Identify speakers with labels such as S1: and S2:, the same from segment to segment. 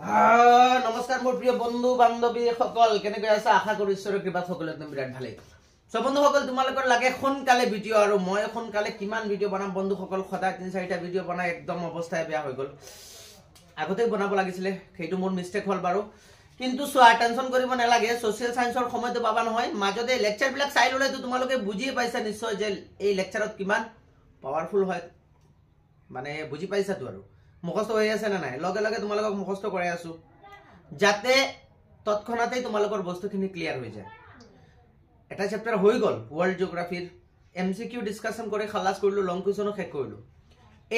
S1: নমস্কাৰ মোৰ প্ৰিয় বন্ধু বান্ধৱীসকল কেনেকৈ আছা আশা কৰিছোঁ কৃপাত সকলো একদম বিৰাট ভালেই চ' বন্ধুসকল তোমালোকৰ লাগে সোনকালে ভিডিঅ' আৰু মই সোনকালে কিমান ভিডিঅ' বনাম বন্ধুসকল সদায় তিনি চাৰিটা ভিডিঅ' বনাই একদম অৱস্থাই বেয়া হৈ গ'ল আগতেই বনাব লাগিছিলে সেইটো মোৰ মিষ্টেক হ'ল বাৰু কিন্তু চোৱা টেনশ্যন কৰিব নালাগে ছ'চিয়েল ছায়েন্সৰ সময়টো পাবা নহয় মাজতে লেকচাৰবিলাক চাই ল'লেতো তোমালোকে বুজিয়ে পাইছা নিশ্চয় যে এই লেকচাৰত কিমান পাৱাৰফুল হয় মানে বুজি পাইছাটো আৰু মুখস্থ হৈ আছে নে নাই লগে লগে তোমালোকক মুখস্থ কৰাই আছো যাতে তৎক্ষণাতেই তোমালোকৰ বস্তুখিনি ক্লিয়াৰ হৈ যায় এটা চেপ্টাৰ হৈ গ'ল ৱৰ্ল্ড জিঅ'গ্ৰাফিৰ এম চি কিউ ডিছকাশ্যন কৰি খালাচ কৰিলোঁ লং কুৱেশ্যনো শেষ কৰিলোঁ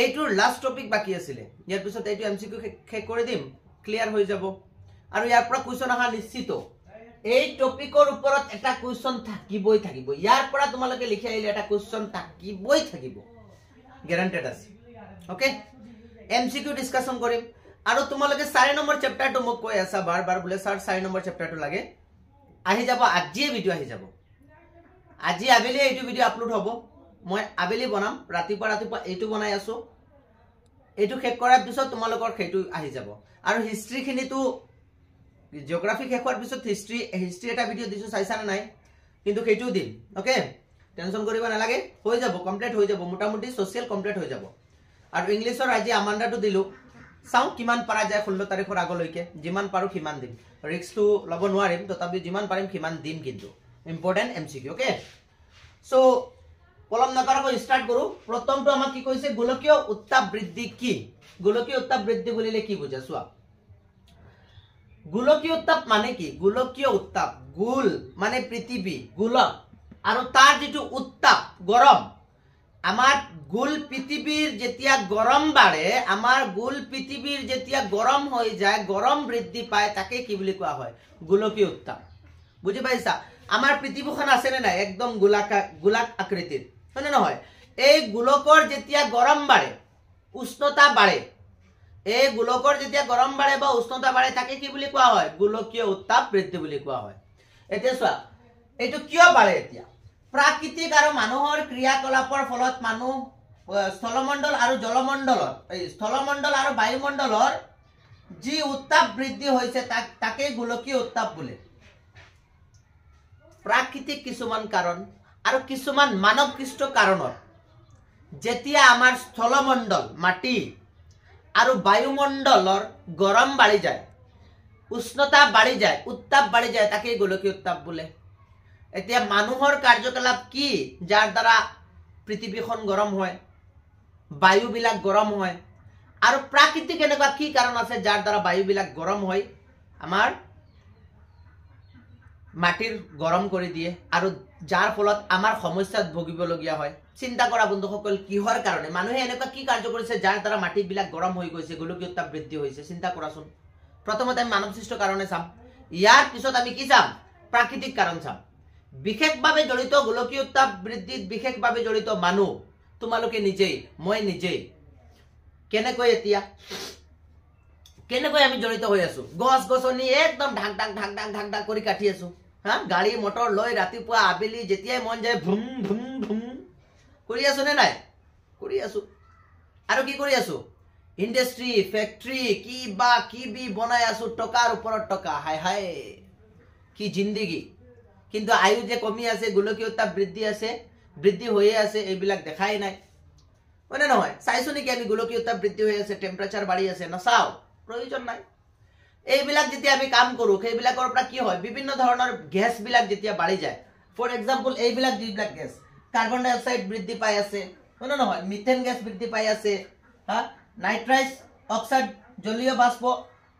S1: এইটোৰ লাষ্ট টপিক বাকী আছিলে ইয়াৰ পিছত এইটো এম চি কিউ শেষ কৰি দিম ক্লিয়াৰ হৈ যাব আৰু ইয়াৰ পৰা কুৱেশ্যন অহা নিশ্চিত এই টপিকৰ ওপৰত এটা কুৱেশ্যন থাকিবই থাকিব ইয়াৰ পৰা তোমালোকে লিখি আহিলে এটা কুৱেশ্যন থাকিবই থাকিব গেৰাণ্টেড আছে okay M C Q discussion কৰিম আৰু তোমালোকে চাৰি নম্বৰ চেপ্টাৰটো মোক কৈ আছা বাৰ বাৰ বোলে ছাৰ চাৰি নম্বৰ চেপ্টাৰটো লাগে আহি যাব আজিয়ে ভিডিঅ' আহি যাব আজি আবেলিয়ে এইটো ভিডিঅ' আপলোড হ'ব মই আবেলি বনাম ৰাতিপুৱা ৰাতিপুৱা এইটো বনাই আছোঁ এইটো শেষ কৰাৰ পিছত তোমালোকৰ সেইটো আহি যাব আৰু হিষ্ট্ৰীখিনিতো জিঅ'গ্ৰাফি শেষ হোৱাৰ পিছত হিষ্ট্ৰী হিষ্ট্ৰি এটা ভিডিঅ' দিছোঁ চাইছানে নাই কিন্তু সেইটোও দিম অ'কে টেনশ্যন কৰিব নালাগে হৈ যাব কমপ্লিট হৈ যাব মোটামুটি ছ'চিয়েল কমপ্লিট হৈ যাব আৰু ইংলিছৰ আজি আমাণ্ডাটো দিলো চাওঁ কিমান পাৰা যায় ষোল্ল তাৰিখৰ আগলৈকে যিমান পাৰোঁ সিমান দিম ৰিক্সটো ল'ব নোৱাৰিম তথাপিও যিমান পাৰিম সিমান দিম কিন্তু important M C Q okay so' পলম নকৰাকৈ ষ্টাৰ্ট কৰোঁ প্ৰথমটো আমাক কি কৈছে গোলকীয় উত্তাপ বৃদ্ধি কি গোলকীয় উত্তাপ বৃদ্ধি বুলিলে কি বুজা চোৱা গোলকীয় উত্তাপ মানে কি গোলকীয় উত্তাপ গোল মানে পৃথিৱী গোলক আৰু তাৰ যিটো উত্তাপ গৰম আমাৰ গোল পৃথিৱীৰ যেতিয়া গৰম বাঢ়ে আমাৰ গোল পৃথিৱীৰ যেতিয়া গৰম হৈ যায় গৰম বৃদ্ধি পায় তাকে কি বুলি কোৱা হয় গোলকী উত্তাপ বুজি পাইছা আমাৰ পৃথিৱীখন আছে নাই একদম গোলাক গোলাক আকৃতিৰ হয় নহয় এই গোলকৰ যেতিয়া গৰম বাঢ়ে উষ্ণতা বাঢ়ে এই গোলকৰ যেতিয়া গৰম বাঢ়ে বা উষ্ণতা বাঢ়ে তাকে কি বুলি কোৱা হয় গোলকীয় উত্তাপ বৃদ্ধি বুলি কোৱা হয় এতিয়া চোৱা এইটো কিয় বাঢ়ে এতিয়া প্ৰাকৃতিক আৰু মানুহৰ ক্ৰিয়াকলাপৰ ফলত মানুহ স্থলমণ্ডল আৰু জলমণ্ডলৰ এই স্থলমণ্ডল আৰু বায়ুমণ্ডলৰ যি উত্তাপ বৃদ্ধি হৈছে তাক তাকেই গোলকীয় উত্তাপ বোলে প্ৰাকৃতিক কিছুমান কাৰণ আৰু কিছুমান মানৱ কৃষ্ট কাৰণত যেতিয়া আমাৰ স্থলমণ্ডল মাটি আৰু বায়ুমণ্ডলৰ গৰম বাঢ়ি যায় উষ্ণতা বাঢ়ি যায় উত্তাপ বাঢ়ি যায় তাকেই গোলকীয় উত্তাপ বোলে এতিয়া মানুহৰ কাৰ্যকলাপ কি যাৰ দ্বাৰা পৃথিৱীখন গৰম হয় বায়ুবিলাক গৰম হয় আৰু প্ৰাকৃতিক এনেকুৱা কি কাৰণ আছে যাৰ দ্বাৰা বায়ুবিলাক গৰম হয় আমাৰ মাটিৰ গৰম কৰি দিয়ে আৰু যাৰ ফলত আমাৰ সমস্যাত ভুগিবলগীয়া হয় চিন্তা কৰা বন্ধুসকল কিহৰ কাৰণে মানুহে এনেকুৱা কি কাৰ্য কৰিছে যাৰ দ্বাৰা মাটিবিলাক গৰম হৈ গৈছে গোলকীয়তা বৃদ্ধি হৈছে চিন্তা কৰাচোন প্ৰথমতে আমি মানৱ সৃষ্ট কাৰণে চাম ইয়াৰ পিছত আমি কি চাম প্ৰাকৃতিক কাৰণ চাম বিশেষভাৱে জড়িত গোলকীয় উত্তাপ বৃদ্ধিত বিশেষভাৱে জড়িত মানুহ তোমালোকে নিজেই মই নিজেই কেনেকৈ এতিয়া কেনেকৈ আমি জড়িত হৈ আছো গছ গছনি একদম ঢাক ঢাক ঢাক ঢাক ঢাক ঢাক কৰি কাটি আছো হা গাড়ী মটৰ লৈ ৰাতিপুৱা আবেলি যেতিয়াই মন যায় ভুম ভুম ভুম কৰি আছো নে নাই কৰি আছো আৰু কি কৰি আছো ইণ্ডাষ্ট্ৰী ফেক্টৰী কিবা কিবি বনাই আছো টকাৰ ওপৰত টকা হাই হাই কি জিন্দগী কিন্তু আয়ু যে কমি আছে গোলকীয় উত্তাপ বৃদ্ধি আছে বৃদ্ধি হৈয়ে আছে এইবিলাক দেখাই নাই হয়নে নহয় চাইছো নেকি আমি গোলকীয় উত্তাপ বৃদ্ধি হৈ আছে টেম্পাৰেচাৰ বাঢ়ি আছে নাচাওঁ প্ৰয়োজন নাই এইবিলাক যেতিয়া আমি কাম কৰোঁ সেইবিলাকৰ পৰা কি হয় বিভিন্ন ধৰণৰ গেছবিলাক যেতিয়া বাঢ়ি যায় ফৰ এক্সাম্পল এইবিলাক যিবিলাক গেছ কাৰ্বন ডাই অক্সাইড বৃদ্ধি পাই আছে হয়নে নহয় মিথেন গেছ বৃদ্ধি পাই আছে হা নাইট্ৰাইজ অক্সাইড জলীয় বাষ্প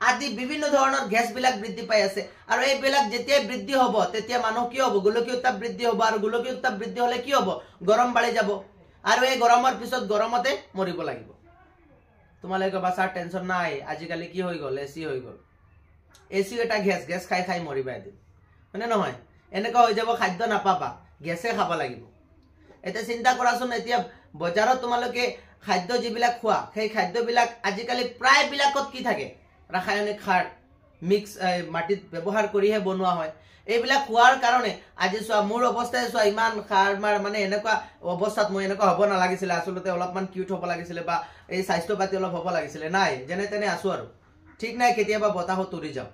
S1: আদি বিভিন্ন ধৰণৰ গেছ বিলাক বৃদ্ধি পাই আছে আৰু এইবিলাক যেতিয়াই বৃদ্ধি হ'ব তেতিয়া মানুহ কি হ'ব গোলকীয় উত্তাপ বৃদ্ধি হ'ব আৰু গোলকীয় উত্তাপ বৃদ্ধি হ'লে কি হ'ব গৰম বাঢ়ি যাব আৰু এই গৰমৰ পিছত গৰমতে মৰিব লাগিব তোমালোকে বা ছাৰ টেনশ্যন নাই আজিকালি কি হৈ গ'ল এ চি হৈ গ'ল এ চি এটা গেছ গেছ খাই খাই মৰিবা এদিন হয়নে নহয় এনেকুৱা হৈ যাব খাদ্য নাপাবা গেছে খাব লাগিব এতিয়া চিন্তা কৰাচোন এতিয়া বজাৰত তোমালোকে খাদ্য যিবিলাক খোৱা সেই খাদ্যবিলাক আজিকালি প্ৰায়বিলাকত কি থাকে ৰাসায়নিক সাৰ মিক্স মাটিত ব্যৱহাৰ কৰিহে বনোৱা হয় এইবিলাক হোৱাৰ কাৰণে আজি চোৱা মোৰ অৱস্থাই চোৱা ইমান সাৰ মাৰ মানে এনেকুৱা অৱস্থাত মই এনেকুৱা হ'ব নালাগিছিলে আচলতে অলপমান কিউট হ'ব লাগিছিলে বা এই স্বাস্থ্য পাতি অলপ হ'ব লাগিছিলে নাই যেনে তেনে আছোঁ আৰু ঠিক নাই কেতিয়াবা বতাহত উৰি যাওঁ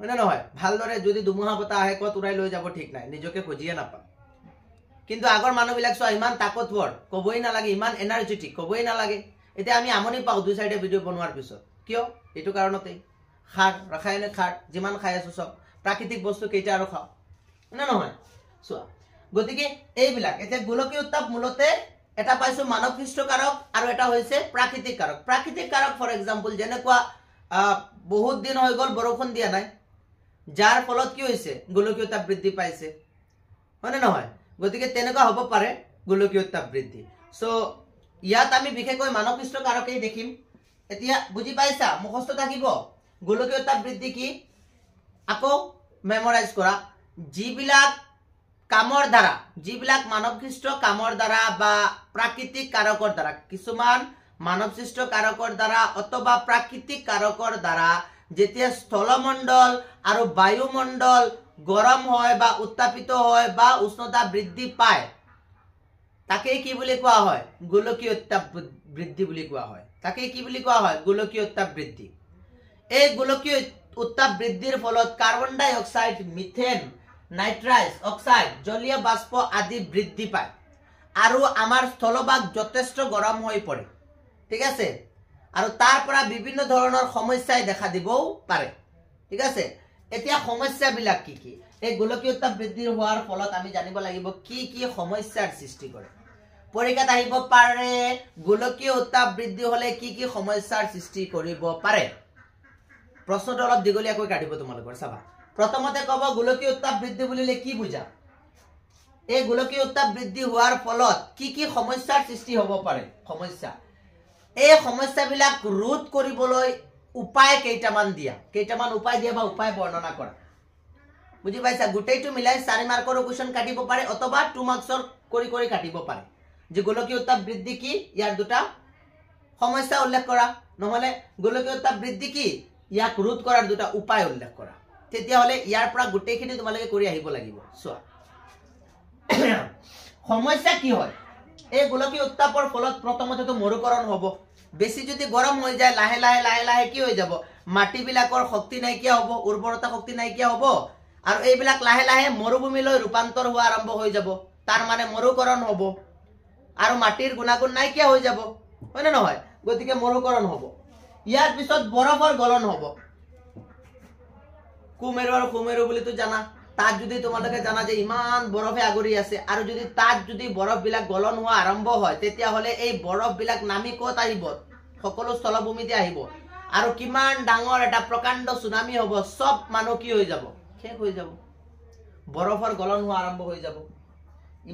S1: হয়নে নহয় ভালদৰে যদি দুমুহা বতাহ আহে ক'ত উৰাই লৈ যাব ঠিক নাই নিজকে খুজিয়ে নাপাওঁ কিন্তু আগৰ মানুহবিলাক চোৱা ইমান তাকতৱৰ ক'বই নালাগে ইমান এনাৰ্জেটিক ক'বই নালাগে এতিয়া আমি আমনি পাওঁ দুই চাইডে ভিডিঅ' বনোৱাৰ পিছত কিয় এইটো কাৰণতে সাৰ ৰাসায়নিক সাৰ যিমান খাই আছো চব প্ৰাকৃতিক বস্তু কেইটা আৰু খাওঁ নে নহয় চোৱা গতিকে এইবিলাক এতিয়া গোলকীয় উত্তাপ মূলতে এটা পাইছো মানৱ কাৰক আৰু এটা হৈছে প্ৰাকৃতিক কাৰক প্ৰাকৃতিক কাৰক ফৰ এক্সাম্পল যেনেকুৱা বহুত দিন হৈ গ'ল বৰষুণ দিয়া নাই যাৰ ফলত কি হৈছে গোলকীয় উত্তাপ বৃদ্ধি পাইছে হয় নে নহয় গতিকে তেনেকুৱা হ'ব পাৰে গোলকীয় উত্তাপ বৃদ্ধি চ' ইয়াত আমি বিশেষকৈ মানৱ কাৰকেই দেখিম এতিয়া বুজি পাইছা মুখস্থ থাকিব গোলকীয় তাপ বৃদ্ধি কি আকৌ মেমৰাইজ কৰা যিবিলাক কামৰ দ্বাৰা যিবিলাক মানৱ সৃষ্ট কামৰ দ্বাৰা বা প্ৰাকৃতিক কাৰকৰ দ্বাৰা কিছুমান মানৱ সৃষ্ট কাৰকৰ দ্বাৰা অথবা প্ৰাকৃতিক কাৰকৰ দ্বাৰা যেতিয়া স্থলমণ্ডল আৰু বায়ুমণ্ডল গৰম হয় বা উত্তাপিত হয় বা উষ্ণতা বৃদ্ধি পায় তাকেই কি বুলি কোৱা হয় গোলকীয় উত্তাপ বৃদ্ধি বুলি কোৱা হয় তাকে কি বুলি কোৱা হয় গোলকীয় উত্তাপ বৃদ্ধি এই গোলকীয় উত্তাপ বৃদ্ধিৰ ফলত কাৰ্বন ডাই অক্সাইড মিথেন নাইট্ৰাইজ অক্সাইড জলীয় বাষ্প আদি বৃদ্ধি পায় আৰু আমাৰ স্থলভাগ যথেষ্ট গৰম হৈ পৰে ঠিক আছে আৰু তাৰ পৰা বিভিন্ন ধৰণৰ সমস্যাই দেখা দিবও পাৰে ঠিক আছে এতিয়া সমস্যাবিলাক কি কি এই গোলকীয় উত্তাপ বৃদ্ধি হোৱাৰ ফলত আমি জানিব লাগিব কি কি সমস্যাৰ সৃষ্টি কৰে পৰীক্ষাত আহিব পাৰে গোলকীয় উত্তাপ বৃদ্ধি হ'লে কি কি সমস্যাৰ সৃষ্টি কৰিব পাৰে প্ৰশ্নটো অলপ দীঘলীয়াকৈ কাটিব তোমালোকৰ চাবা প্ৰথমতে ক'ব গোলকীয় উত্তাপ বৃদ্ধি বুলিলে কি বুজা এই গোলকীয় উত্তাপ বৃদ্ধি হোৱাৰ ফলত কি কি সমস্যাৰ সৃষ্টি হ'ব পাৰে সমস্যা এই সমস্যাবিলাক ৰোধ কৰিবলৈ উপায় কেইটামান দিয়া কেইটামান উপায় দিয়া বা উপায় বৰ্ণনা কৰা বুজি পাইছা গোটেইটো মিলাই চাৰি মাৰ্কৰ কুৱেশ্যন কাটিব পাৰে অথবা টু মাৰ্কছৰ কৰি কৰি কাটিব পাৰে যে গোলকীয় উত্তাপ বৃদ্ধি কি ইয়াৰ দুটা সমস্যা উল্লেখ কৰা নহ'লে গোলকীয় উত্তাপ বৃদ্ধি কি ইয়াক ৰোধ কৰাৰ দুটা উপায় উল্লেখ কৰা তেতিয়াহ'লে ইয়াৰ পৰা গোটেইখিনি তোমালোকে কৰি আহিব লাগিব চোৱা সমস্যা কি হয় এই গোলকীয় উত্তাপৰ ফলত প্ৰথমতেতো মৰুকৰণ হ'ব বেছি যদি গৰম হৈ যায় লাহে লাহে লাহে লাহে কি হৈ যাব মাটিবিলাকৰ শক্তি নাইকিয়া হ'ব উৰ্বৰতা শক্তি নাইকিয়া হ'ব আৰু এইবিলাক লাহে লাহে মৰুভূমিলৈ ৰূপান্তৰ হোৱা আৰম্ভ হৈ যাব তাৰ মানে মৰুকৰণ হ'ব আৰু মাটিৰ গুণাগুণ নাইকিয়া হৈ যাব হয় নে নহয় গতিকে মৰুকৰণ হব ইয়াৰ পিছত বৰফৰ গলন হব কুমেৰু আৰু কুমেৰু বলে তো জানা তাৰ যদি তোমাদেৰকে জানা যে ইমান বৰফে আগুৰি আছে আৰু যদি তাত যদি বৰফ বিলাক গলন হোৱা আৰম্ভ হয় তেতিয়াহলে এই বৰফ বিলাক নামি কত আহিব সকলো স্থলভূমিতে আহিব আৰু কিমান ডাঙৰ এটা প্ৰকাণ্ড সুনামি হব চব মানুষ কি হয়ে যাব শেষ হৈ যাব বৰফৰ গলন হোৱা আৰম্ভ হৈ যাব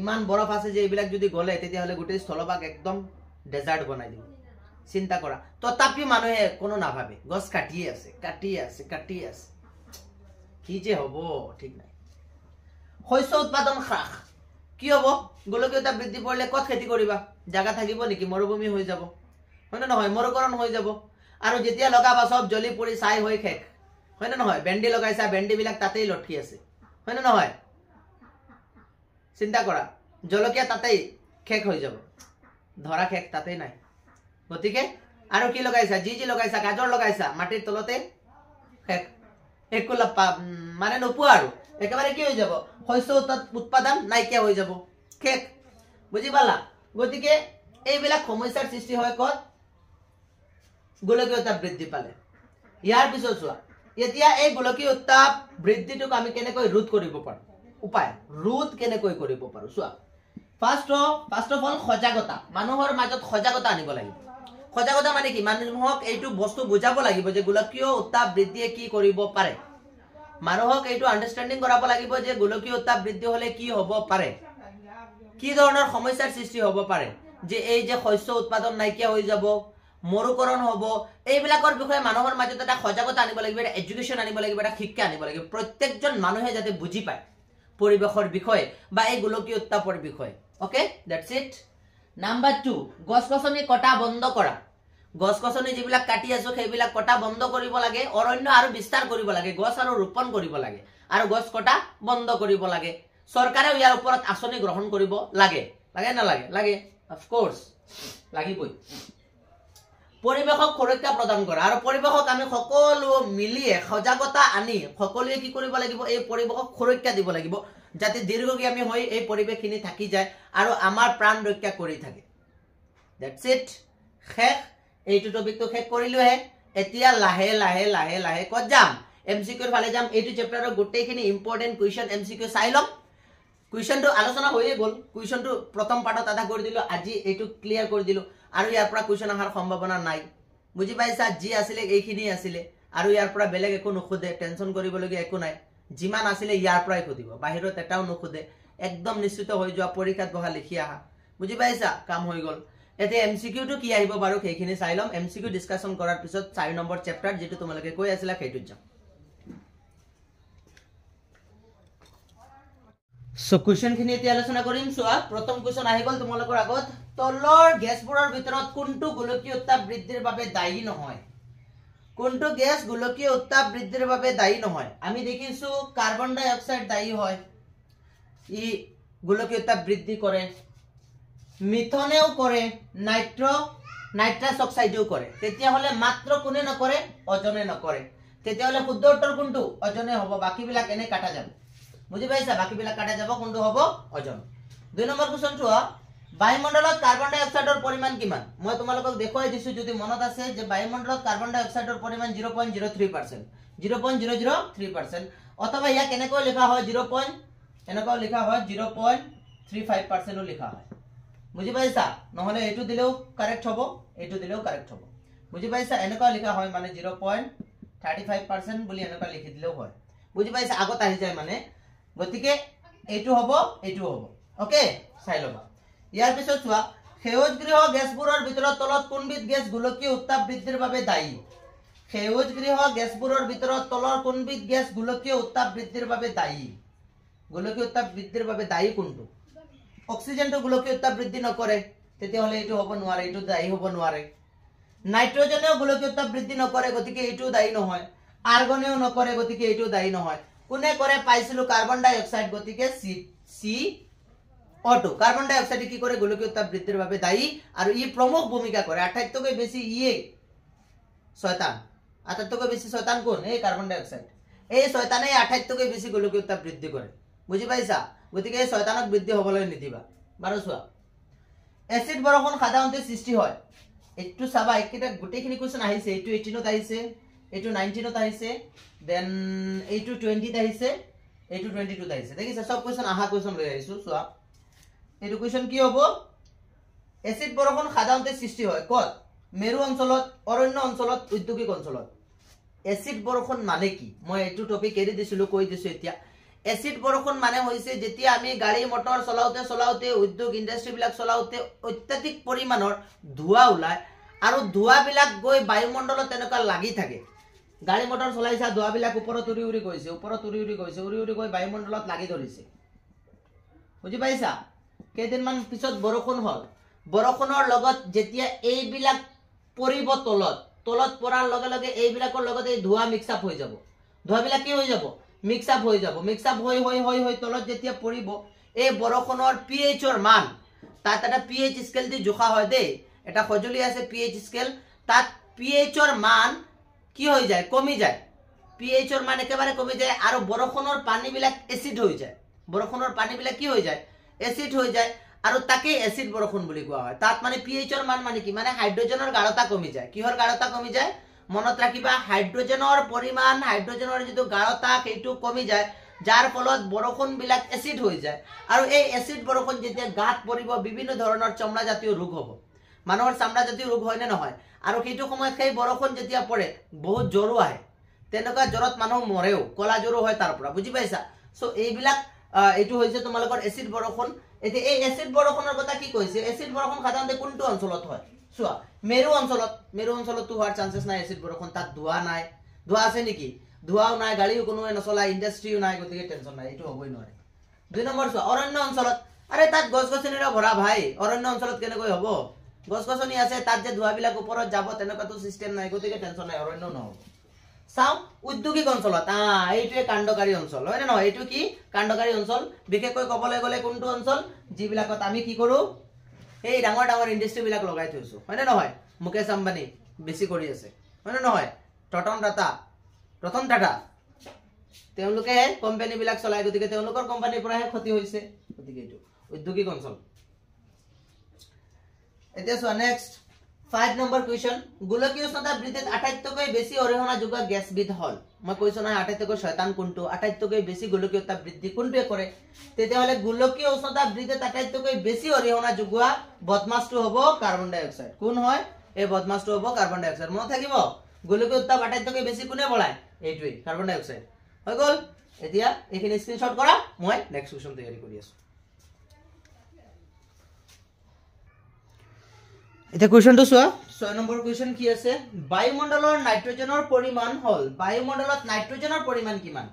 S1: ইমান বৰফ আছে যে এইবিলাক যদি গ'লে তেতিয়াহ'লে গোটেই স্থলভাগ একদম ডেজাৰ্ট বনাই দিব চিন্তা কৰা তথাপিও মানুহে কোনো নাভাবে গছ কাটিয়ে আছে কাটিয়ে আছে কাটিয়ে আছে কি যে হ'ব ঠিক নাই শস্য উৎপাদন হ্ৰাস কি হ'ব গোলকীয়তা বৃদ্ধি পৰিলে ক'ত খেতি কৰিবা জেগা থাকিব নেকি মৰুভূমি হৈ যাব হয়নে নহয় মৰুকৰণ হৈ যাব আৰু যেতিয়া লগাবা চব জ্বলি পৰি চাই হৈ শেষ হয়নে নহয় ভেণ্ডি লগাইছা ভেণ্ডিবিলাক তাতেই লঠি আছে হয়নে নহয় চিন্তা কৰা জলকীয়া তাতেই খেক হৈ যাব ধৰা খেক তাতেই নাই গতিকে আৰু কি লগাইছা যি যি লগাইছা গাজৰ লগাইছা মাটিৰ তলতে শেষ একো মানে নোপোৱা আৰু একেবাৰে কি হৈ যাব শস্য উৎপাদন নাইকিয়া হৈ যাব শেষ বুজি পালা গতিকে এইবিলাক সমস্যাৰ সৃষ্টি হয় কত গোলকীয় উত্তাপ বৃদ্ধি পালে ইয়াৰ পিছত চোৱা এতিয়া এই গোলকীয় উত্তাপ বৃদ্ধিটোক আমি কেনেকৈ ৰোধ কৰিব পাৰোঁ উপায় ৰোধ কেনেকৈ কৰিব পাৰো চোৱা first of first of all সজাগতা মানুহৰ মাজত সজাগতা আনিব লাগিব সজাগতা মানে কি মানুহক এইটো বস্তু বুজাব লাগিব যে গোলকীয় উত্তাপ বৃদ্ধিয়ে কি কৰিব পাৰে মানুহক এইটো আণ্ডাৰষ্টেণ্ডিং কৰাব লাগিব যে গোলকীয় উত্তাপ বৃদ্ধি হ'লে কি হ'ব পাৰে কি ধৰণৰ সমস্যাৰ সৃষ্টি হ'ব পাৰে যে এই যে শস্য উৎপাদন নাইকিয়া হৈ যাব মৰুকৰণ হ'ব এইবিলাকৰ বিষয়ে মানুহৰ মাজত এটা সজাগতা আনিব লাগিব এটা এডুকেশ্যন আনিব লাগিব এটা শিক্ষা আনিব লাগিব প্ৰত্যেকজন মানুহে যাতে বুজি পায় পৰিৱেশৰ বিষয় বা এই গোলকীয় উত্তাপৰ বিষয় okay that's it number two গছ গছনি কটা বন্ধ কৰা গছ গছনি যিবিলাক কাটি আছো সেইবিলাক কটা বন্ধ কৰিব লাগে অৰণ্য আৰু বিস্তাৰ কৰিব লাগে গছ আৰু ৰোপণ কৰিব লাগে আৰু গছ কটা বন্ধ কৰিব লাগে চৰকাৰেও ইয়াৰ ওপৰত আঁচনি গ্ৰহণ কৰিব লাগে লাগে নালাগে লাগে অফকৰ্চ লাগিবই পৰিৱেশক সুৰক্ষা প্ৰদান কৰা আৰু পৰিৱেশক আমি সকলো মিলিয়ে সজাগতা আনি সকলোৱে কি কৰিব লাগিব এই পৰিৱেশক সুৰক্ষা দিব লাগিব যাতে দীৰ্ঘগামী হৈ এই পৰিৱেশখিনি থাকি যায় আৰু আমাৰ প্ৰাণ ৰক্ষা কৰি থাকে ডেটছ ইট শেষ এইটো টপিকটো শেষ কৰিলোহে এতিয়া লাহে লাহে লাহে লাহে ক'ত যাম এম চি কিউৰ ফালে যাম এইটো চেপ্টাৰৰ গোটেইখিনি important question M C Q চাই ল'ম কুৱেশ্যনটো আলোচনা হৈয়ে গ'ল কুৱেশ্যনটো প্ৰথম পাৰ্টত আধা কৰি দিলোঁ আজি এইটো ক্লিয়াৰ কৰি দিলোঁ আৰু ইয়াৰ পৰা কুৱেশ্যন অহাৰ সম্ভাৱনা নাই বুজি পাইছা যি আছিলে এইখিনি আছিলে আৰু ইয়াৰ পৰা বেলেগ একো নুসুধে টেনশ্যন কৰিবলগীয়া একো নাই যিমান আছিলে ইয়াৰ পৰাই সুধিব বাহিৰত এটাও নুসুধে একদম নিশ্চিত হৈ যোৱা পৰীক্ষাত বহা লিখি আহা বুজি পাইছা কাম হৈ গল এতিয়া এম চি কিউটো কি আহিব বাৰু সেইখিনি চাই ল'ম এম চি কিউ ডিছকাশ্যন কৰাৰ পিছত চাৰি নম্বৰ চেপ্টাৰ যিটো তোমালোকে কৈ আছিলা সেইটোত যাম চ' কুৱেশ্যনখিনি এতিয়া আলোচনা কৰিম চোৱা প্ৰথম কুৱেশ্যন আহি গ'ল তোমালোকৰ আগত তলৰ গেছবোৰৰ ভিতৰত কোনটো গোলকীয় উত্তাপ বৃদ্ধিৰ বাবে দায়ী নহয় কোনটো গেছ গোলকীয় উত্তাপ বৃদ্ধিৰ বাবে দায়ী নহয় আমি দেখিছো কাৰ্বন ডাই অক্সাইড দায়ী হয় ই গোলকীয় উত্তাপ বৃদ্ধি কৰে মিথনেও কৰে নাইট্ৰ নাইট্ৰাছ অক্সাইডেও কৰে তেতিয়াহ'লে মাত্ৰ কোনে নকৰে অজনে নকৰে তেতিয়াহ'লে শুদ্ধ উত্তৰ কোনটো অজনে হ'ব বাকীবিলাক এনে কাটা যাব বুজি পাইছা বাকীবিলাক কাটা যাব কোনটো হ'ব অজন দুই নম্বৰ কুৱেশ্যন চোৱা বায়ুমণ্ডলত কাৰ্বন ডাই অক্সাইডৰ পৰিমাণ কিমান মই তোমালোকক দেখুৱাই দিছো যদি মনত আছে যে বায়ুমণ্ডলত কাৰ্বন ডাই অক্সাইডৰ পৰিমাণ zero' point zero' three percent zero' point zero' zero' three percent অথবা ইয়াক কেনেকৈ লিখা হয় জিৰ' পইণ্ট এনেকুৱাও লিখা হয় জিৰ' পইণ্ট থ্ৰী ফাইভ পাৰ্চেণ্টো লিখা হয় বুজি পাইছা নহ'লে এইটো দিলেও কাৰেক্ট হ'ব এইটো দিলেও কাৰেক্ট হ'ব বুজি পাইছা এনেকুৱা লিখা হয় মানে zero' point thirty five percent বুলি এনেকুৱা লিখি দিলেও হয় বুজি পাইছা আগত আহি যায় মানে গতিকে এইটো হ'ব এইটো হ'ব অ'কে চাই ল'বা ইয়াৰ পিছত চোৱা সেউজ গৃহ গেছবোৰৰ ভিতৰত তলত কোনবিধ গেছ গোলকীয় উত্তাপ বৃদ্ধিৰ বাবে দায়ী সেউজ গৃহ গেছবোৰৰ ভিতৰত গোলকীয় গোলকীয় উত্তাপ বৃদ্ধি নকৰে তেতিয়াহ'লে এইটো হ'ব নোৱাৰে এইটো দায়ী হ'ব নোৱাৰে নাইট্ৰজেনেও গোলকীয় উত্তাপ বৃদ্ধি নকৰে গতিকে এইটোও দায়ী নহয় আৰ্গনেও নকৰে গতিকে এইটোও দায়ী নহয় কোনে কৰে পাইছিলোঁ কাৰ্বন ডাই অক্সাইড গতিকে অটো কার্বন ডাই অক্সাইড কি করে গোলকীয় তাপ বৃদ্ধির ভাবে দায়ী আর ই প্রমুখ ভূমিকা করে আটাইতকে বেশি ইয়ে e শয়তান আটাইতকে বেশি শয়তান কোন এই কার্বন ডাই অক্সাইড এই শয়তানে আটাইতকে বেশি গোলকীয় তাপ বৃদ্ধি করে বুঝি পাইছা গতি এই শয়তানক বৃদ্ধি হবলৈ নিদিবা বারো চা এসিড বরষুণ সাধারণত সৃষ্টি হয় এইটো চাবা এইকেইটা গোটেইখিনি কুৱেশ্যন আহিছে এইটো এইটিনত আহিছে এইটো নাইনটিনত আহিছে দেন এইটো টুৱেণ্টিত আহিছে এইটো টুৱেণ্টি টুত আহিছে দেখিছে চব কুৱেশ্যন অহা কুৱেশ্যন লৈ আহিছোঁ চোৱা এইটো কুৱেশ্যন কি হ'ব এচিড বৰষুণ সাধাৰণতে সৃষ্টি হয় ক'ত মেৰু অঞ্চলত অৰণ্য অঞ্চলত উদ্যোগিক অঞ্চলত এচিড বৰষুণ মানে কি মই এইটো টপিক এৰি দিছিলোঁ কৈ দিছোঁ এতিয়া এচিড বৰষুণ মানে হৈছে যেতিয়া আমি গাড়ী মটৰ চলাওঁতে চলাওঁতে উদ্যোগ ইণ্ডাষ্ট্ৰীবিলাক চলাওঁতে অত্যাধিক পৰিমাণৰ ধোঁৱা ওলায় আৰু ধোঁৱাবিলাক গৈ বায়ুমণ্ডলত তেনেকুৱা লাগি থাকে গাড়ী মটৰ চলাইছা ধোঁৱাবিলাক ওপৰত উৰি উৰি গৈছে ওপৰত উৰি উৰি গৈছে উৰি উৰি গৈ বায়ুমণ্ডলত লাগি ধৰিছে বুজি পাইছা কেইদিনমান পিছত বৰষুণ হ'ল বৰষুণৰ লগত যেতিয়া এইবিলাক পৰিব তলত তলত পৰাৰ লগে লগে এইবিলাকৰ লগত এই ধোঁৱা মিক্সআপ হৈ যাব ধোঁৱাবিলাক কি হৈ যাব মিক্সআপ হৈ যাব মিক্সআপ হৈ হৈ হৈ হৈ তলত যেতিয়া পৰিব এই বৰষুণৰ পি এইচৰ মান তাত এটা পি এইচ স্কেল দি জোখা হয় দেই এটা সঁজুলি আছে পি এইচ স্কেল তাত পি এইচৰ মান কি হৈ যায় কমি যায় পি এইচৰ মান একেবাৰে কমি যায় আৰু বৰষুণৰ পানীবিলাক এচিড হৈ যায় বৰষুণৰ পানীবিলাক কি হৈ যায় এচিড হৈ যায় আৰু তাকেই এচিড বৰষুণ বুলি কোৱা হয় তাত মানে পিএইচৰ মান মানে কি মানে হাইড্ৰজেনৰ গাঢ়তা কমি যায় কিহৰ গাঢ়তা কমি যায় মনত ৰাখিবা হাইড্ৰজেনৰ পৰিমাণ হাইড্ৰজেনৰ যিটো গাঢ়তা সেইটো কমি যায় যাৰ ফলত বৰষুণবিলাক এচিড হৈ যায় আৰু এই এচিড বৰষুণ যেতিয়া গাত পৰিব বিভিন্ন ধৰণৰ চামৰাজাতীয় ৰোগ হ'ব মানুহৰ চামৰাজাতীয় ৰোগ হয়নে নহয় আৰু সেইটো সময়ত সেই বৰষুণ যেতিয়া পৰে বহুত জ্বৰো আহে তেনেকুৱা জ্বৰত মানুহ মৰেও কলা জ্বৰো হয় তাৰ পৰা বুজি পাইছা চ' এইবিলাক এইটো হৈছে তোমালোকৰ এচিড বৰষুণ এতিয়া এই এচিড বৰষুণৰ কথা কি কৈছে এচিড বৰষুণ সাধাৰণতে কোনটো অঞ্চলত হয় চোৱা মেৰু অঞ্চলত মেৰু অঞ্চলততো হোৱাৰ চান্সেছ নাই এচিড বৰষুণ তাত ধোঁৱা নাই ধোৱা আছে নেকি ধোঁৱাও নাই গাড়ীও কোনোৱে নচলায় ইণ্ডাষ্ট্ৰিও নাই গতিকে টেনচন নাই এইটো হ'বই নোৱাৰে দুই নম্বৰ চোৱা অৰণ্য অঞ্চলত আৰে তাত গছ গছনিৰে ভৰা ভাই অৰণ্য অঞ্চলত কেনেকৈ হ'ব গছ গছনি আছে তাত যে ধোঁৱাবিলাক ওপৰত যাব তেনেকুৱাতো চিষ্টেম নাই গতিকে টেনচন নাই অৰণ্য নহ'ব চাওঁ উদ্যোগিক অঞ্চলত আ এইটোৱে কাণ্ডকাৰী অঞ্চল হয়নে নহয় এইটো কি কাণ্ডকাৰী অঞ্চল বিশেষকৈ ক'বলৈ গ'লে কোনটো অঞ্চল যিবিলাকত আমি কি কৰোঁ সেই ডাঙৰ ডাঙৰ ইণ্ডাষ্ট্ৰিবিলাক লগাই থৈছোঁ হয়নে নহয় মুকেশ আম্বানী বেছি কৰি আছে হয়নে নহয় ৰতন টাটা ৰতন টাটা তেওঁলোকে কোম্পানীবিলাক চলাই গতিকে তেওঁলোকৰ কোম্পানীৰ পৰাহে ক্ষতি হৈছে গতিকে এইটো উদ্যোগিক অঞ্চল এতিয়া চোৱা নেক্সট 5 নম্বর কোয়েশ্চন গোলকীয় উষ্ণতা বৃদ্ধিত আটাইতকৈ বেছি অরিহণা যোগা গ্যাসবিধ হল মই কোয়েশ্চন আই আটাইতকৈ শয়তান কোনটো আটাইতকৈ বেছি গোলকীয় উষ্ণতা বৃদ্ধি কোনটোয়ে করে তেতে হলে গোলকীয় উষ্ণতা বৃদ্ধিত আটাইতকৈ বেছি অরিহণা যোগা বদমাসটো হবো কার্বন ডাই অক্সাইড কোন হয় এই বদমাসটো হবো কার্বন ডাই অক্সাইড মনে থাকিব গোলকীয় উষ্ণতা আটাইতকৈ বেছি কোনে বলায় এইটোয়ে কার্বন ডাই অক্সাইড হয় গল এতিয়া এখানে স্ক্রিনশট করা মই নেক্সট কোয়েশ্চন তৈরি করে আসো এটা কোয়েশনটো সোয়া 6 নম্বৰ কোয়েশন কি আছে বায়ুমণ্ডলৰ নাইট্ৰোজেনৰ পৰিমাণ হল বায়ুমণ্ডলত নাইট্ৰোজেনৰ পৰিমাণ কিমান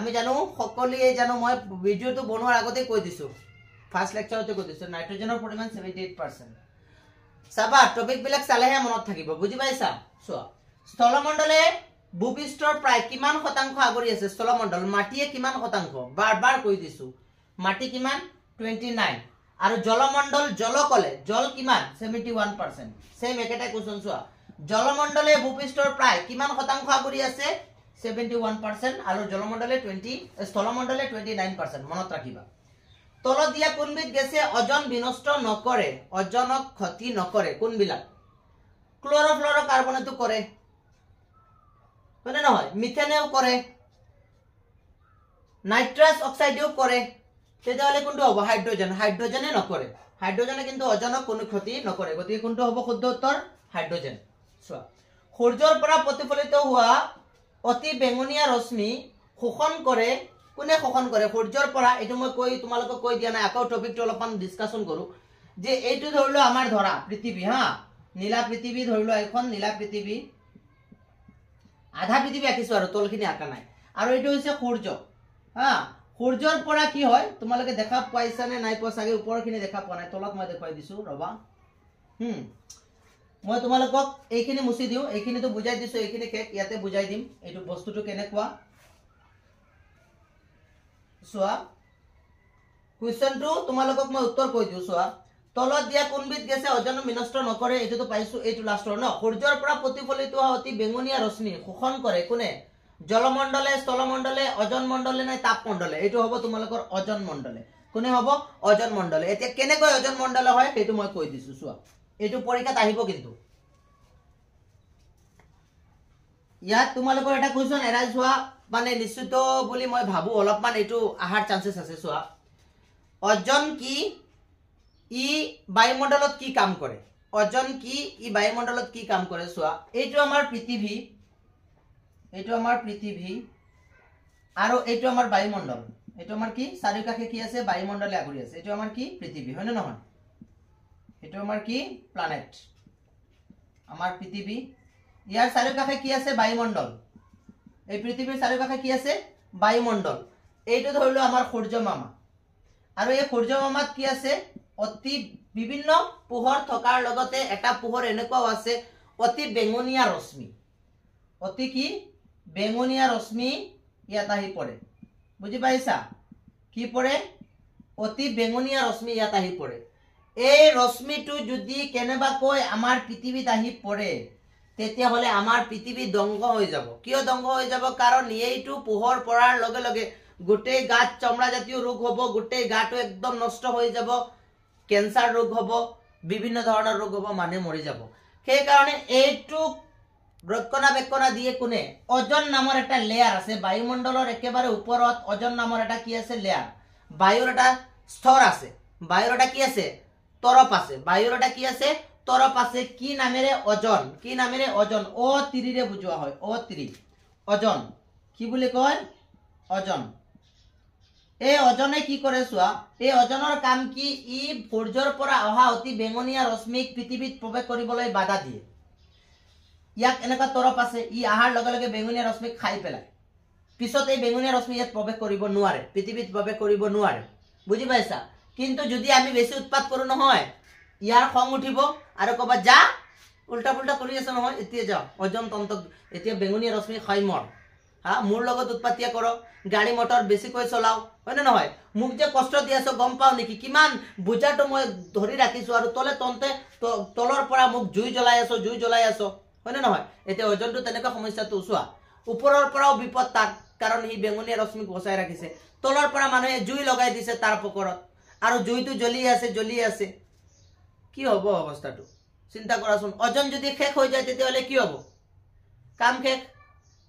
S1: আমি জানো সকলোৱে জানো মই ভিডিওটো বনোৱাৰ আগতে কৈ দিছো ফাৰ্স্ট লেকচাৰতে কৈ দিছো নাইট্ৰোজেনৰ পৰিমাণ 78% সাবা টপিক বিলাক চালেহে মনত থাকিব বুজি পাইছা চোৱা স্থলমণ্ডলে ভূপিষ্ঠৰ প্ৰায় কিমান শতাংশ আগুৰি আছে স্থলমণ্ডল মাটিয়ে কিমান শতাংশ বাৰ বাৰ কৈ দিছো মাটি কিমান টুৱেণ্টি নাইন আৰু জলমণ্ডল জল কলে জল কিমান চেভেণ্টি ওৱান পাৰ্চেণ্ট চেম একেটাই কুৱেশ্যন জলমণ্ডলে ভূপৃষ্ঠৰ প্ৰায় কিমান শতাংশ আগুৰি আছে চেভেণ্টি আৰু জলমণ্ডলে টুৱেণ্টি স্থলমণ্ডলে টুৱেণ্টি মনত ৰাখিবা তলত দিয়া কোনবিধ গেছে অজন বিনষ্ট নকৰে অজনক ক্ষতি নকৰে কোনবিলাক ক্লৰফ্লৰ কাৰ্বনেটো কৰে হয়নে নহয় মিথেনেও কৰে নাইট্ৰাছ অক্সাইডেও কৰে তেতিয়াহ'লে কোনটো হ'ব হাইড্ৰজেন হাইড্ৰজেনে নকৰে হাইড্ৰজেনে কিন্তু অজনক কোনো ক্ষতি নকৰে গতিকে কোনটো হ'ব শুদ্ধ উত্তৰ হাইড্ৰজেন চোৱা সূৰ্যৰ পৰা প্ৰতিফলিত হোৱা অতি বেঙুনীয়া ৰশ্মি শোষণ কৰে কোনে শোষণ কৰে সূৰ্যৰ পৰা এইটো মই কৈ তোমালোকক কৈ দিয়া নাই আকৌ টপিকটো অলপমান ডিছকাশ্যন কৰোঁ যে এইটো ধৰি লোৱা আমাৰ ধৰা পৃথিৱী হা নীলা পৃথিৱী ধৰি লোৱা এইখন নীলা পৃথিৱী আধা পৃথিৱী আঁকিছোঁ আৰু তলখিনি আঁকা নাই আৰু এইটো হৈছে সূৰ্য হা সূৰ্যৰ পৰা কি হয় তোমালোকে দেখা পাইছা নে নাই পোৱা চাগে ওপৰৰখিনি দেখা পোৱা নাই তলত মই দেখুৱাই দিছোঁ ৰ'বা মই তোমালোকক এইখিনি মুচি দিওঁ এইখিনিতো বুজাই দিছোঁ এইখিনি কেক ইয়াতে বুজাই দিম এইটো বস্তুটো কেনেকুৱা চোৱা কুৱেশ্যনটো তোমালোকক মই উত্তৰ কৈ দিওঁ চোৱা তলত দিয়া কোনবিধ গেছে অজন বিনষ্ট নকৰে এইটোতো পাইছোঁ এইটো লাষ্টৰ ন সূৰ্যৰ পৰা প্ৰতিফলিত হোৱা অতি বেঙুনীয়া ৰশ্মি শোষণ কৰে কোনে জলমণ্ডলে স্থলমণ্ডলে অজন মণ্ডলে নাই তাপমণ্ডলে এইটো হ'ব তোমালোকৰ অজন মণ্ডলে কোনে হ'ব অজন মণ্ডলে এতিয়া কেনেকৈ অজন মণ্ডলে হয় সেইটো মই কৈ দিছো চোৱা এইটো পৰীক্ষাত আহিব কিন্তু ইয়াত তোমালোকৰ এটা কুৱেশ্যন এৰাই চোৱা মানে নিশ্চিত বুলি মই ভাবোঁ অলপমান এইটো অহাৰ চান্সেছ আছে চোৱা অজন কি ই বায়ুমণ্ডলত কি কাম কৰে অজন কি ই বায়ুমণ্ডলত কি কাম কৰে চোৱা এইটো আমাৰ পৃথিৱী এইটো আমাৰ পৃথিৱী আৰু এইটো আমাৰ বায়ুমণ্ডল এইটো আমাৰ কি চাৰি কাষে কি আছে বায়ুমণ্ডলে আগুৰি আছে এইটো আমাৰ কি পৃথিৱী হয়নে নহয় এইটো আমাৰ কি প্লানেট আমাৰ পৃথিৱী ইয়াৰ চাৰিওকাষে কি আছে বায়ুমণ্ডল এই পৃথিৱীৰ চাৰিওকাষে কি আছে বায়ুমণ্ডল এইটো ধৰি লওক আমাৰ সূৰ্য মামা আৰু এই সূৰ্যমামাত কি আছে অতি বিভিন্ন পোহৰ থকাৰ লগতে এটা পোহৰ এনেকুৱাও আছে অতি বেঙুনীয়া ৰশ্মি অতি কি বেঙুনীয়া রশ্মি ইয়াত আহি পড়ে বুঝি পাইছা কি পড়ে অতি বেঙুনীয়া রশ্মি ইয়াত আহি পড়ে এই রশ্মিটো যদি কেনেবাকৈ আমার পৃথিবীত আহি পড়ে তেতিয়া হলে আমার পৃথিবী দঙ্গ হয়ে যাব কিয় দঙ্গ হয়ে যাব কারণ এইটো পোহর পড়ার লগে লগে গোটেই গাত চমড়া জাতীয় রোগ হব গোটেই গাটো একদম নষ্ট হয়ে যাব ক্যান্সার রোগ হব বিভিন্ন ধরনের রোগ হব মানে মরে যাব সেই কারণে এইটুক রক্ষণাবেক্ষণা দিয়ে কোনে অজন নামৰ এটা লেয়াৰ আছে বায়ুমণ্ডলৰ একেবাৰে ওপৰত অজন নামৰ এটা কি আছে লেয়াৰ বায়ুৰ এটা স্তৰ আছে বায়ুৰ এটা কি আছে তৰপ আছে বায়ুৰ এটা কি আছে তৰপ আছে কি নামেৰে অজন কি নামেৰে অজন অ তিৰিৰে বুজোৱা হয় অ তিৰি অজন কি বুলি কয় অজন এই অজনে কি কৰে চোৱা এই অজনৰ কাম কি ই সূৰ্যৰ পৰা অহা অতি বেঙুনীয়া ৰশ্মিক পৃথিৱীত প্ৰৱেশ কৰিবলৈ বাধা দিয়ে ইয়াক এনেকুৱা তৰপ আছে ই অহাৰ লগে লগে বেঙুনীয়া ৰশ্মি খাই পেলায় পিছত এই বেঙুনীয়া ৰশ্মি ইয়াত প্ৰৱেশ কৰিব নোৱাৰে পৃথিৱীত প্ৰৱেশ কৰিব নোৱাৰে বুজি পাইছা কিন্তু যদি আমি বেছি উৎপাত কৰোঁ নহয় ইয়াৰ খং উঠিব আৰু ক'বা যা উল্টা পুল্টা কৰি আছে নহয় এতিয়া যাওঁ অজন তন্ত্ৰক এতিয়া বেঙুনীয়া ৰশ্মি হয় মৰ হা মোৰ লগত উৎপাতীয়া কৰক গাড়ী মটৰ বেছিকৈ চলাওঁ হয়নে নহয় মোক যে কষ্ট দি আছ গম পাওঁ নেকি কিমান বোজাটো মই ধৰি ৰাখিছোঁ আৰু তলে তন্তে তলৰ পৰা মোক জুই জ্বলাই আছ জুই জ্বলাই আছ হয়নে নহয় এতিয়া ওজনটো তেনেকুৱা সমস্যাটো চোৱা ওপৰৰ পৰাও বিপদ তাক কাৰণ সি বেঙুনীয়া ৰশ্মিক বচাই ৰাখিছে তলৰ পৰা মানুহে জুই লগাই দিছে তাৰ পকৰত আৰু জুইটো জ্বলি আছে জ্বলি আছে কি হ'ব অৱস্থাটো চিন্তা কৰাচোন ওজন যদি শেষ হৈ যায় তেতিয়াহ'লে কি হ'ব কাম শেষ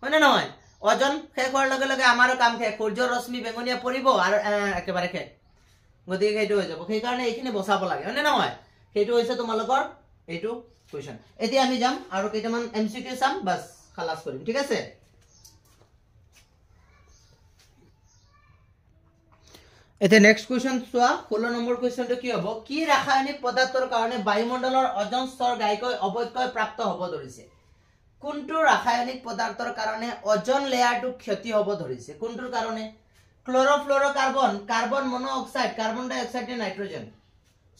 S1: হয়নে নহয় অজন শেষ হোৱাৰ লগে লগে আমাৰো কাম শেষ সূৰ্যৰ ৰশ্মি বেঙুনীয়া পৰিব আৰু একেবাৰে শেষ গতিকে সেইটো হৈ যাব সেইকাৰণে এইখিনি বচাব লাগে হয়নে নহয় সেইটো হৈছে তোমালোকৰ এইটো কুৱেশ্যন এতিয়া আমি যাম আৰু কেইটামান এম চি কিউ চাম বাছ খালাচ কৰিম ঠিক আছে এতিয়া নেক্সট কুৱেশ্যন চোৱা ষোল্ল নম্বৰ কুৱেশ্যনটো কি হ'ব কি ৰাসায়নিক পদাৰ্থৰ কাৰণে বায়ুমণ্ডলৰ অজন স্তৰ গাইকৈ অৱক্ষয় প্ৰাপ্ত হ'ব ধৰিছে কোনটো ৰাসায়নিক পদাৰ্থৰ কাৰণে অজন লেয়াৰটো ক্ষতি হ'ব ধৰিছে কোনটোৰ কাৰণে chloro' fluoro' carbon carbon monoxide carbon ডাই অক্সাইড নাইট্ৰজেন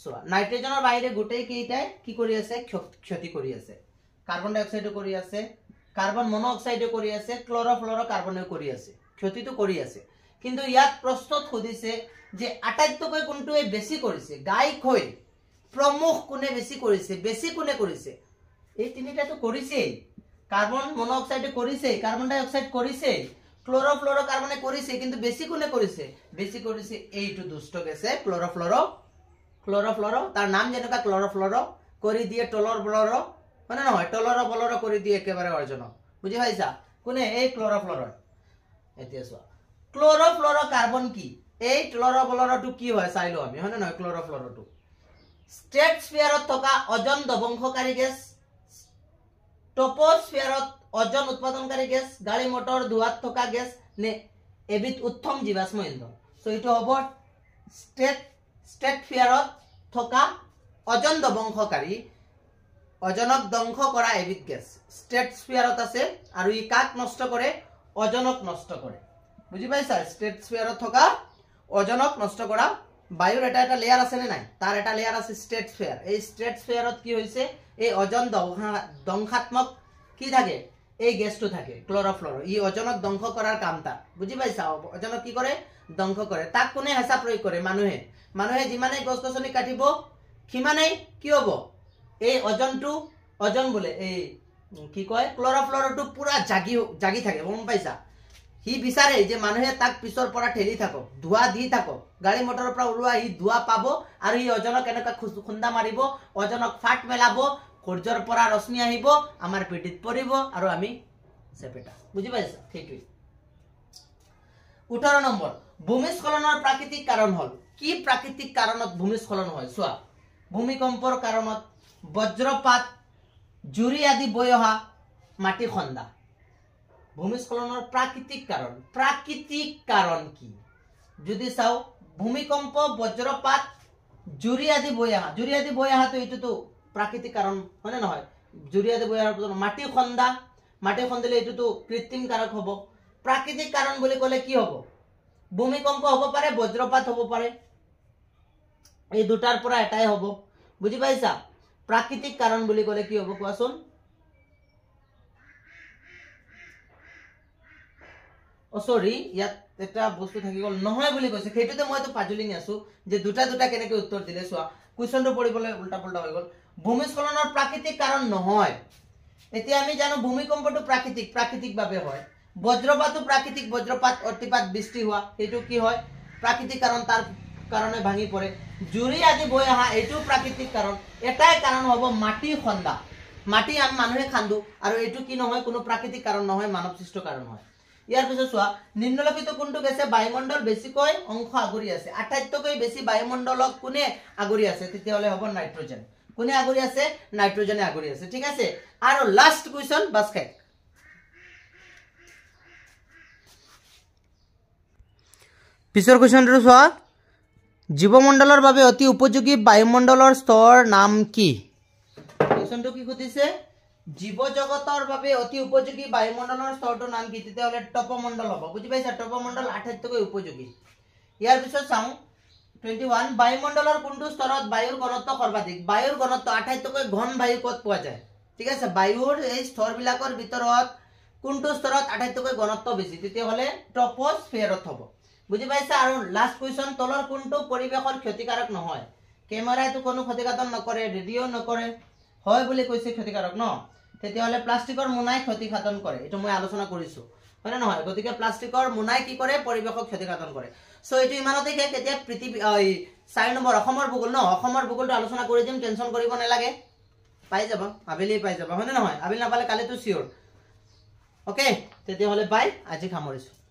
S1: চোৱা নাইট্ৰজেনৰ বাহিৰে গোটেইকেইটাই কি কৰি আছে ক্ষতি কৰি আছে কাৰ্বন ডাইঅক্সাইডো কৰি আছে কাৰ্বন মন অক্সাইডো কৰি আছে ক্লৰফ্লৰ কাৰ্বনেও কৰি আছে ক্ষতিটো কৰি আছে কিন্তু ইয়াত প্ৰশ্নত সুধিছে যে আটাইতকৈ প্ৰমুখ কোনে বেছি কৰিছে বেছি কোনে কৰিছে এই তিনিটাটো কৰিছেই কাৰ্বন মন অক্সাইডো কৰিছেই কাৰ্বন ডাইঅক্সাইড কৰিছেই ক্লৰফ্লৰ কাৰ্বনে কৰিছে কিন্তু বেছি কোনে কৰিছে বেছি কৰিছে এইটো দুষ্ট গেছে ক্লৰফ্লৰ ক্লৰফ্লৰ তাৰ নাম যেনেকুৱা ক্লৰফ্লৰ কৰি দিয়ে তলৰ বলৰ মানে নহয় তলৰ বলৰ কৰি দিয়ে একেবাৰে অৰ্জনক বুজি পাইছা কোনে এই ক্লৰফ্লৰ এতিয়া চোৱা ক্লৰফ্লৰ কাৰ্বন কি এই ক্লৰ বলৰটো কি হয় চাই লওঁ আমি হয়নে নহয় ক্লৰফ্লৰটো ষ্ট্ৰেটফেয়াৰত থকা অজন দবংসকাৰী গেছ টপৰফেয়াৰত অজন উৎপাদনকাৰী গেছ গাড়ী মটৰ ধোৱাত থকা গেছ নে এবিধ উত্তম জীৱাশ্ম ইন্ধন চ' এইটো হ'ব ষ্ট্ৰেট ষ্টেটফেয়াৰত থকা অজন দংশকাৰী অজনক দংশ কৰা এবিধ গেছ ষ্টেটফেয়াৰত আছে আৰু ই কাক নষ্ট কৰে অজনক নষ্ট কৰে বুজি পাইছা ষ্টেটফেয়াৰত থকা অজনক নষ্ট কৰা বায়ুৰ এটা এটা লেয়াৰ আছেনে নাই তাৰ এটা লেয়াৰ আছে ষ্টেটফেয়াৰ এই ষ্টেটফেয়াৰত কি হৈছে এই অজন দংসাত্মক কি থাকে এই গেছটো থাকে ক্লৰফ্লৰ ই অজনক দংশ কৰাৰ কাম তাক বুজি পাইছা অজনক কি কৰে দংশ কৰে তাক কোনে হেঁচা প্ৰয়োগ কৰে মানুহে মানুহে যিমানেই গছ গছনি কাটিব সিমানেই কি হ'ব এই অজনটো অজন বোলে এই কি কয় ক্লৰফ্লৰটো পূৰা জাগি জাগি থাকে গম পাইছা সি বিচাৰে যে মানুহে তাক পিছৰ পৰা ঠেলি থাকক ধোঁৱা দি থাকক গাড়ী মটৰৰ পৰা ওলোৱা সি ধোঁৱা পাব আৰু সি ওজনক এনেকুৱা খুন্দা মাৰিব ওজনক ফাট মেলাব সূৰ্যৰ পৰা ৰশ্মি আহিব আমাৰ পেটিত পৰিব আৰু আমি চেপেটা বুজি পাইছা সেইটোৱেই ওঠৰ নম্বৰ ভূমিস্খলনৰ প্ৰাকৃতিক কাৰণ হ'ল কি প্ৰাকৃতিক কাৰণত ভূমিস্খলন হয় চোৱা ভূমিকম্পৰ কাৰণত বজ্ৰপাত জুৰি আদি বৈ অহা মাটি খন্দা ভূমিস্খলনৰ প্ৰাকৃতিক কাৰণ প্ৰাকৃতিক কাৰণ কি যদি চাওঁ ভূমিকম্প বজ্ৰপাত জুৰি আদি বৈ অহা জুৰি আদি বৈ অহাটো এইটোতো প্ৰাকৃতিক কাৰণ হয় নে নহয় জুৰিয়াতে বৈয়াৰ পিছত মাটি খন্দা মাটি খন্দিলে এইটোতো কৃত্ৰিম কাৰক হ'ব প্ৰাকৃতিক কাৰণ বুলি ক'লে কি হ'ব ভূমিকম্প হ'ব পাৰে বজ্ৰপাত হ'ব পাৰে এই দুটাৰ পৰা এটাই হ'ব বুজি পাইছা প্ৰাকৃতিক কাৰণ বুলি ক'লে কি হ'ব কোৱাচোন অ চৰি ইয়াত এটা বস্তু থাকি গ'ল নহয় বুলি কৈছে সেইটোতে মইতো এইটো পাজুলি নাচো যে দুটা দুটা কেনেকে উত্তৰ দিলে চোৱা কুৱেশ্যনটো পঢ়িবলৈ উল্টা পুল্টা হৈ গ'ল ভূমিস্খলনৰ প্ৰাকৃতিক কাৰণ নহয় এতিয়া আমি জানো ভূমিকম্পটো প্ৰাকৃতিক প্ৰাকৃতিকভাৱে হয় বজ্ৰপাতো প্ৰাকৃতিক বজ্ৰপাত অতিপাত বৃষ্টি হোৱা সেইটো কি হয় প্ৰাকৃতিক কাৰণ তাৰ কাৰণে ভাঙি পৰে জুৰি আদি বৈ অহা এইটোও প্ৰাকৃতিক কাৰণ এটাই কাৰণ হ'ব মাটি খন্দা মাটি আমি মানুহে খান্দো আৰু এইটো কি নহয় কোনো প্ৰাকৃতিক কাৰণ নহয় মানৱসৃষ্ট কাৰণ হয় ইয়াৰ পিছত চোৱা নিম্নলিখিত কোনটো গেছে বায়ুমণ্ডল বেছিকৈ অংশ আগুৰি আছে আটাইতকৈ বেছি বায়ুমণ্ডলক কোনে আগুৰি আছে তেতিয়াহ'লে হ'ব নাইট্ৰজেন কোনে আগুৰি আছে নাইট্ৰজেনে আগুৰি আছে ঠিক আছে আৰু লাষ্ট কুৱেশ্যন বাস্কেট পিছৰ কুৱেশ্যনটো চোৱা জীৱমণ্ডলৰ বাবে অতি উপযোগী বায়ুমণ্ডলৰ স্তৰ নাম কি কুৱেশ্যনটো কি সুধিছে জীৱ জগতৰ বাবে অতি উপযোগী বায়ুমণ্ডলৰ স্তৰটোৰ নাম কি তেতিয়াহ'লে টপমণ্ডল হ'ব বুজি পাইছা টপমণ্ডল আটাইতকৈ উপযোগী ইয়াৰ পিছত চাওঁ 21 বায়ুমণ্ডলৰ কোনটো স্তৰত বায়ুৰ ঘনত্ব সৰ্বাধিক বায়ুৰ ঘনত্ব আটাইতকৈ ঘন বায়ু কত পোৱা যায় ঠিক আছে বায়ুৰ এই স্তৰবিলাকৰ ভিতৰত কোনটো স্তৰত আটাইতকৈ ঘনত্ব বেছি তেতিয়াহ'লে ট্ৰপ'স্ফিয়াৰত হ'ব বুজি পাইছা আৰু লাষ্ট কুৱেশ্যন তলৰ কোনটো পৰিৱেশৰ ক্ষতিকাৰক নহয় কেমেৰাইটো কোনো ক্ষতিকাৰক নকৰে ৰেডিঅ' নকৰে হয় বুলি কৈছে ক্ষতিকাৰক ন তেতিয়াহ'লে প্লাষ্টিকৰ মোনাই ক্ষতি সাধন কৰে এইটো মই আলোচনা কৰিছোঁ হয়নে নহয় গতিকে প্লাষ্টিকৰ মোনাই কি কৰে পৰিৱেশক ক্ষতিসাধন কৰে চ' এইটো ইমানতে শেষ এতিয়া পৃথিৱী চাৰি নম্বৰ অসমৰ ভূগোল ন অসমৰ ভূগোলটো আলোচনা কৰি দিম টেনশ্যন কৰিব নালাগে পাই যাব আবেলিয়ে পাই যাব হয়নে নহয় আবেলি নাপালে কালিতো চিয়'ৰ অ'কে তেতিয়াহ'লে বাই আজি সামৰিছোঁ